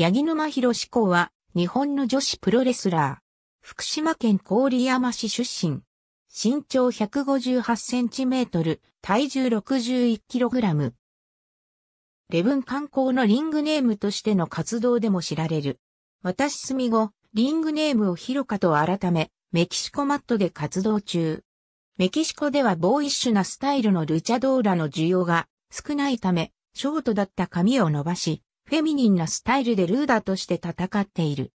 八木沼博志向は、日本の女子プロレスラー。福島県郡山市出身。身長158センチメートル、体重61キログラム。レブン観光のリングネームとしての活動でも知られる。私住み後、リングネームを広かと改め、メキシコマットで活動中。メキシコではボーイッシュなスタイルのルチャドーラの需要が少ないため、ショートだった髪を伸ばし、フェミニンなスタイルでルーダーとして戦っている。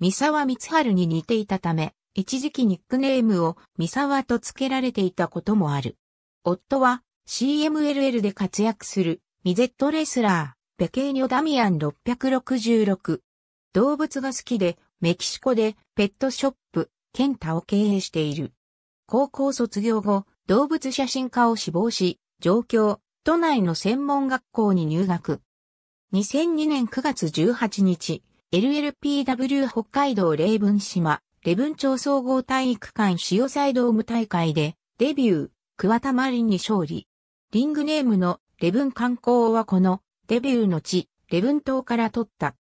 三沢光春に似ていたため、一時期ニックネームを三沢と付けられていたこともある。夫は CMLL で活躍するミゼットレスラー、ペケーニョダミアン666。動物が好きで、メキシコでペットショップ、ケンタを経営している。高校卒業後、動物写真家を志望し、上京、都内の専門学校に入学。2002年9月18日、LLPW 北海道霊文島、礼文町総合体育館潮祭ドーム大会で、デビュー、桑田マリンに勝利。リングネームの礼文観光はこの、デビューの地、礼文島から取った。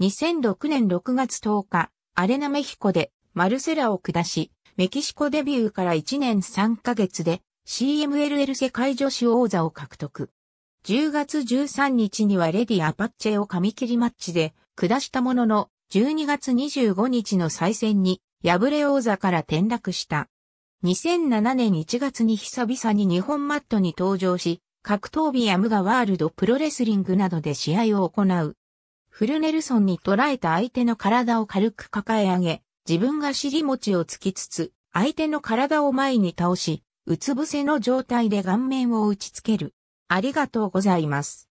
2006年6月10日、アレナメヒコで、マルセラを下し、メキシコデビューから1年3ヶ月で、CMLL 世界女子王座を獲得。10月13日にはレディアパッチェを紙切りマッチで下したものの、12月25日の再戦に敗れ王座から転落した。2007年1月に久々に日本マットに登場し、格闘技やムガワールドプロレスリングなどで試合を行う。フルネルソンに捉えた相手の体を軽く抱え上げ、自分が尻餅をつきつつ、相手の体を前に倒し、うつ伏せの状態で顔面を打ちつける。ありがとうございます。